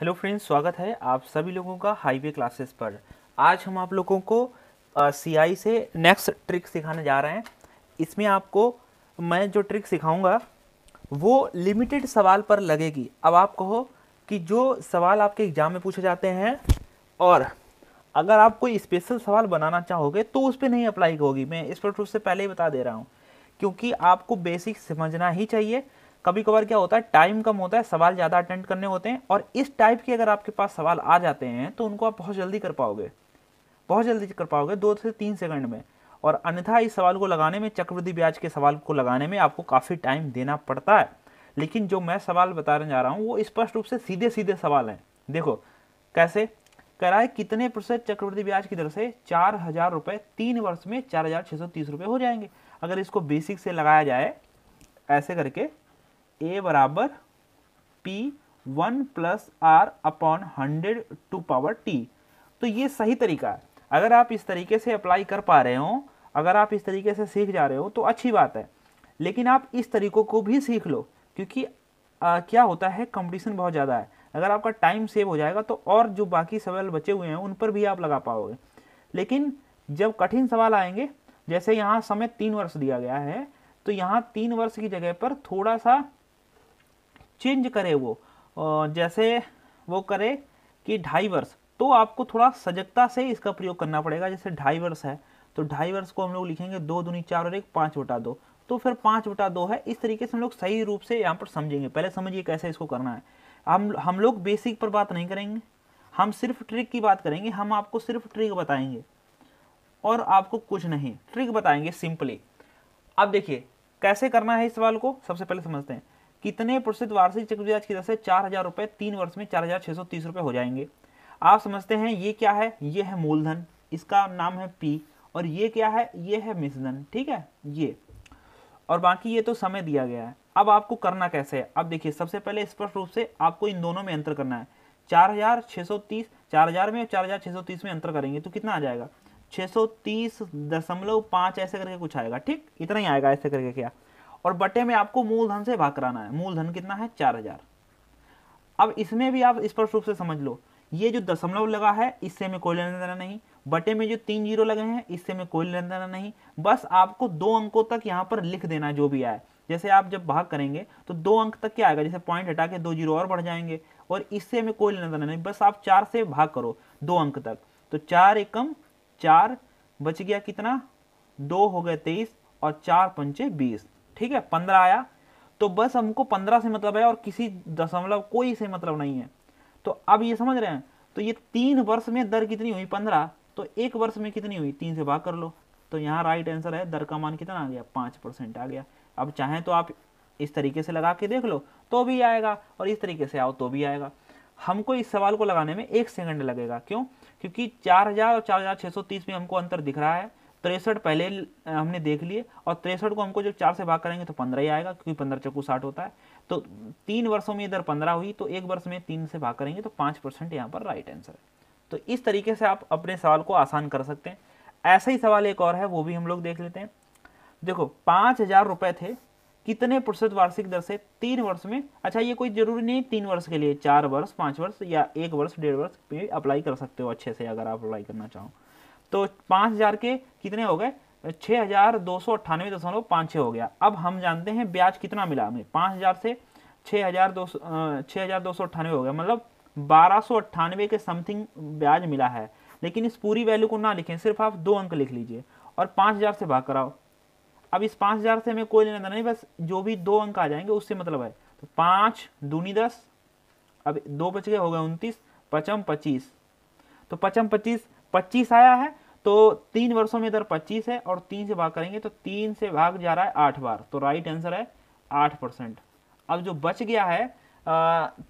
hello friends स्वागत है आप सभी लोगों का हाईवे क्लासेस पर आज हम आप लोगों को सी आई से नेक्स्ट ट्रिक सिखाने जा रहे हैं इसमें आपको मैं जो ट्रिक सिखाऊंगा वो लिमिटेड सवाल पर लगेगी अब आप कहो कि जो सवाल आपके एग्ज़ाम में पूछे जाते हैं और अगर आप कोई स्पेशल सवाल बनाना चाहोगे तो उस पर नहीं अप्लाई होगी मैं इस पर उससे पहले ही बता दे रहा हूँ क्योंकि आपको बेसिक समझना ही चाहिए कभी कभार क्या होता है टाइम कम होता है सवाल ज़्यादा अटेंड करने होते हैं और इस टाइप के अगर आपके पास सवाल आ जाते हैं तो उनको आप बहुत जल्दी कर पाओगे बहुत जल्दी कर पाओगे दो से तीन सेकंड में और अन्यथा इस सवाल को लगाने में चक्रवृद्धि ब्याज के सवाल को लगाने में आपको काफ़ी टाइम देना पड़ता है लेकिन जो मैं सवाल बताने जा रहा हूँ वो स्पष्ट रूप से सीधे सीधे सवाल हैं देखो कैसे कराए कितने प्रतिशत चक्रवृद्धि ब्याज की दर से चार हज़ार रुपये तीन वर्ष में चार हज़ार छः सौ तीस रुपये हो जाएंगे अगर इसको बेसिक से लगाया जाए ऐसे करके ए बराबर P one plus R upon hundred to power T तो ये सही तरीका है अगर आप इस तरीके से अप्लाई कर पा रहे हो अगर आप इस तरीके से सीख जा रहे हो तो अच्छी बात है लेकिन आप इस तरीकों को भी सीख लो क्योंकि आ, क्या होता है कंपटीशन बहुत ज़्यादा है अगर आपका टाइम सेव हो जाएगा तो और जो बाकी सवाल बचे हुए हैं उन पर भी आप लगा पाओगे लेकिन जब कठिन सवाल आएंगे जैसे यहाँ समय तीन वर्ष दिया गया है तो यहाँ तीन वर्ष की जगह पर थोड़ा सा चेंज करे वो जैसे वो करे कि ढाई वर्ष तो आपको थोड़ा सजगता से इसका प्रयोग करना पड़ेगा जैसे ढाई वर्ष है तो ढाई वर्ष को हम लोग लिखेंगे दो दूनी चार और एक पाँच बटा दो तो फिर पाँच बटा दो है इस तरीके से हम लोग सही रूप से यहाँ पर समझेंगे पहले समझिए कैसे इसको करना है हम हम लोग बेसिक पर बात नहीं करेंगे हम सिर्फ ट्रिक की बात करेंगे हम आपको सिर्फ ट्रिक बताएंगे और आपको कुछ नहीं ट्रिक बताएंगे सिंपली अब देखिए कैसे करना है इस सवाल को सबसे पहले समझते हैं कितने प्रतिशत वार्षिक चक्रव्याज की दर से चार हजार रुपए तीन वर्ष में चार हजार छह सौ तीस रुपए हो जाएंगे आप समझते हैं ये क्या है ये है मूलधन इसका नाम है पी और ये क्या है ये है मिशन ठीक है ये और बाकी ये तो समय दिया गया है अब आपको करना कैसे है अब देखिए सबसे पहले स्पष्ट रूप से आपको इन दोनों में अंतर करना है चार हजार छह सौ तीस चार हजार में और चार हजार छह सौ तीस में अंतर करेंगे तो कितना आ जाएगा छह सौ तीस दशमलव पांच ऐसे करके कुछ आएगा ठीक इतना ही आएगा ऐसे करके क्या और बटे में आपको मूलधन से भाग कराना है मूलधन कितना है चार हजार अब इसमें भी आप स्पष्ट रूप से समझ लो ये जो दशमलव लगा है इससे में कोई लेना देना नहीं बटे में जो तीन जीरो लगे हैं इससे में कोई लेना देना नहीं बस आपको दो अंकों तक यहाँ पर लिख देना जो भी आए जैसे आप जब भाग करेंगे तो दो अंक तक क्या आएगा जैसे पॉइंट हटा के दो जीरो और बढ़ जाएंगे और इससे में कोई लेना देना नहीं बस आप चार से भाग करो दो अंक तक तो चार एकम चार बच गया कितना दो हो गए तेईस और चार पंचे बीस ठीक है पंद्रह आया तो बस हमको पंद्रह से मतलब है और किसी दशमलव कोई से मतलब नहीं है तो अब ये समझ रहे हैं तो ये तीन वर्ष में दर कितनी हुई पंद्रह तो एक वर्ष में कितनी हुई तीन से भाग कर लो तो यहाँ राइट आंसर है दर का मान कितना आ गया पाँच परसेंट आ गया अब चाहें तो आप इस तरीके से लगा के देख लो तो भी आएगा और इस तरीके से आओ तो भी आएगा हमको इस सवाल को लगाने में एक सेकंड लगेगा क्यों क्योंकि 4000 और 4630 में हमको अंतर दिख रहा है तिरसठ पहले हमने देख लिए और तिरसठ को हमको जब चार से भाग करेंगे तो पंद्रह ही आएगा क्योंकि पंद्रह चौकू साठ होता है तो तीन वर्षों में इधर पंद्रह हुई तो एक वर्ष में तीन से भाग करेंगे तो पाँच परसेंट यहाँ पर राइट आंसर है तो इस तरीके से आप अपने सवाल को आसान कर सकते हैं ऐसा ही सवाल एक और है वो भी हम लोग देख लेते हैं देखो पाँच हज़ार थे कितने प्रतिशत वार्षिक दर से तीन वर्ष में अच्छा ये कोई जरूरी नहीं तीन वर्ष के लिए चार वर्ष पाँच वर्ष या एक वर्ष डेढ़ वर्ष पे अप्लाई कर सकते हो अच्छे से अगर आप अप्लाई करना चाहो तो पाँच हज़ार के कितने हो गए छः हज़ार दो सौ अट्ठानवे दशमलव पाँच छः हो गया अब हम जानते हैं ब्याज कितना मिला हमें पाँच हज़ार से छः हज़ार दो सौ छः हज़ार दो सौ अट्ठानवे हो गया मतलब बारह सौ अट्ठानवे के समथिंग ब्याज मिला है लेकिन इस पूरी वैल्यू को ना लिखें सिर्फ आप दो अंक लिख लीजिए और पाँच हज़ार से भाग कराओ अब इस पाँच हज़ार से हमें कोई लेना देना नहीं बस जो भी दो अंक आ जाएंगे उससे मतलब है तो पाँच दूनी दस अब दो बच गए हो गए उनतीस पचम पच्चीस तो पचम पच्चीस पच्चीस आया है तो तीन वर्षों में इधर पच्चीस है और तीन से भाग करेंगे तो तीन से भाग जा रहा है आठ बार तो राइट आंसर है आठ परसेंट अब जो बच गया है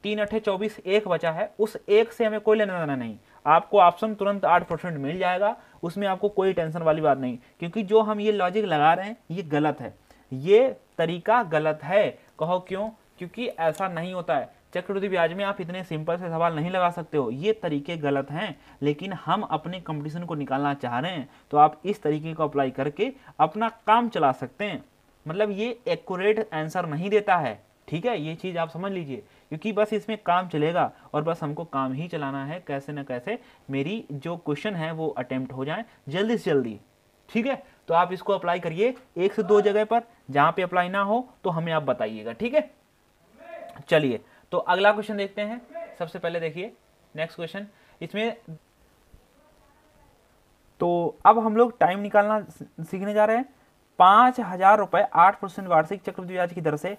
तीन अठे चौबीस एक बचा है उस एक से हमें कोई लेना देना नहीं आपको ऑप्शन तुरंत आठ परसेंट मिल जाएगा उसमें आपको कोई टेंशन वाली बात नहीं क्योंकि जो हम ये लॉजिक लगा रहे हैं ये गलत है ये तरीका गलत है कहो क्यों क्योंकि ऐसा नहीं होता है चक्रवृद्धि ब्याज में आप इतने सिंपल से सवाल नहीं लगा सकते हो ये तरीके गलत हैं लेकिन हम अपने कंपटीशन को निकालना चाह रहे हैं तो आप इस तरीके को अप्लाई करके अपना काम चला सकते हैं मतलब ये एक्यूरेट आंसर नहीं देता है ठीक है ये चीज़ आप समझ लीजिए क्योंकि बस इसमें काम चलेगा और बस हमको काम ही चलाना है कैसे ना कैसे मेरी जो क्वेश्चन है वो अटैम्प्ट हो जाए जल्दी से जल्दी ठीक है तो आप इसको अप्लाई करिए एक से दो जगह पर जहाँ पे अप्लाई ना हो तो हमें आप बताइएगा ठीक है चलिए तो अगला क्वेश्चन देखते हैं सबसे पहले देखिए नेक्स्ट क्वेश्चन इसमें तो अब हम लोग टाइम निकालना सीखने जा रहे हैं पाँच हजार रुपये आठ परसेंट वार्षिक चक्रवृद्धि ब्याज की दर से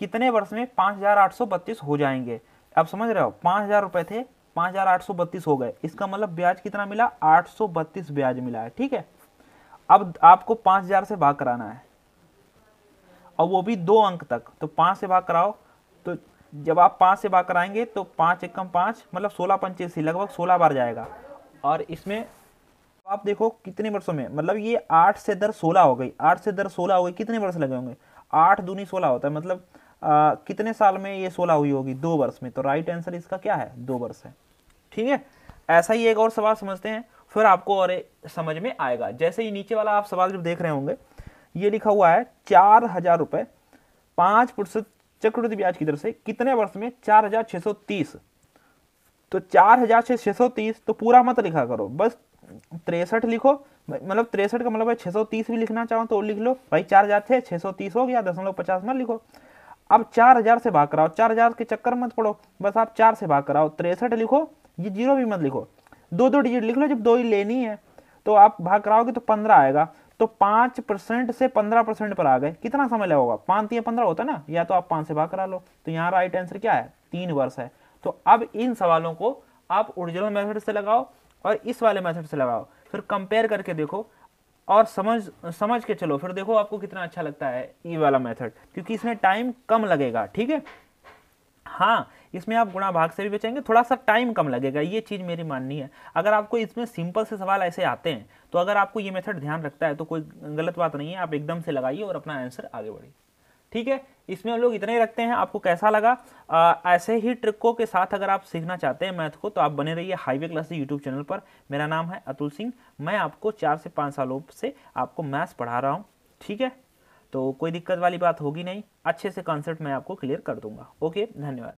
कितने वर्ष में पाँच हजार आठ सौ बत्तीस हो जाएंगे अब समझ रहे हो पाँच हजार रुपये थे पाँच हजार आठ सौ बत्तीस हो गए इसका मतलब ब्याज कितना मिला आठ सौ बत्तीस ब्याज मिला है ठीक है अब आपको पाँच हजार से भाग कराना है और वो भी दो अंक तक तो पाँच से भाग कराओ तो जब आप पाँच से भाग कराएंगे तो पाँच एकम पाँच मतलब सोलह पंचासी लगभग सोलह बार जाएगा और इसमें आप देखो कितने वर्षों में मतलब ये आठ से दर सोलह हो गई आठ से दर सोलह हो गई कितने वर्ष लगे होंगे आठ दूनी सोलह होता है मतलब आ, कितने साल में ये सोलह हुई होगी दो वर्ष में तो राइट आंसर इसका क्या है दो वर्ष है ठीक है ऐसा ही एक और सवाल समझते हैं फिर आपको और समझ में आएगा जैसे ये नीचे वाला आप सवाल जब देख रहे होंगे ये लिखा हुआ है चार हज़ार रुपये पाँच प्रतिशत चक्रवृद्धि ब्याज की दर से कितने वर्ष में 4630 तो 4630 तो पूरा मत लिखा करो बस तिरसठ लिखो मतलब तिरसठ का मतलब सौ तीस भी लिखना चाहो तो लिख लो भाई चार हजार थे तीस हो गया दशमलव पचास मत लिखो अब चार हजार से भाग कराओ चार हजार के चक्कर मत पड़ो बस आप चार से भाग कराओ तिरसठ लिखो ये जीरो भी मत लिखो दो दो डिजिट लिख लो जब दो ही लेनी है तो आप भाग कराओगे तो पंद्रह आएगा तो पांच परसेंट से पंद्रह परसेंट पर आ गए कितना समय लगेगा पांच या पंद्रह होता है ना या तो आप पांच से भाग करा लो तो यहाँ राइट आंसर क्या है तीन वर्ष है तो अब इन सवालों को आप ओरिजिनल मेथड से लगाओ और इस वाले मेथड से लगाओ फिर कंपेयर करके देखो और समझ समझ के चलो फिर देखो आपको कितना अच्छा लगता है ये वाला मेथड क्योंकि इसमें टाइम कम लगेगा ठीक है हाँ इसमें आप गुणा भाग से भी बेचेंगे थोड़ा सा टाइम कम लगेगा ये चीज़ मेरी माननी है अगर आपको इसमें सिंपल से सवाल ऐसे आते हैं तो अगर आपको ये मेथड ध्यान रखता है तो कोई गलत बात नहीं है आप एकदम से लगाइए और अपना आंसर आगे बढ़िए ठीक है इसमें हम लोग इतने ही रखते हैं आपको कैसा लगा आ, ऐसे ही ट्रिकों के साथ अगर आप सीखना चाहते हैं मैथ को तो आप बने रहिए हाईवे क्लास यूट्यूब चैनल पर मेरा नाम है अतुल सिंह मैं आपको चार से पाँच सालों से आपको मैथ्स पढ़ा रहा हूँ ठीक है तो कोई दिक्कत वाली बात होगी नहीं अच्छे से कॉन्सेप्ट मैं आपको क्लियर कर दूंगा ओके धन्यवाद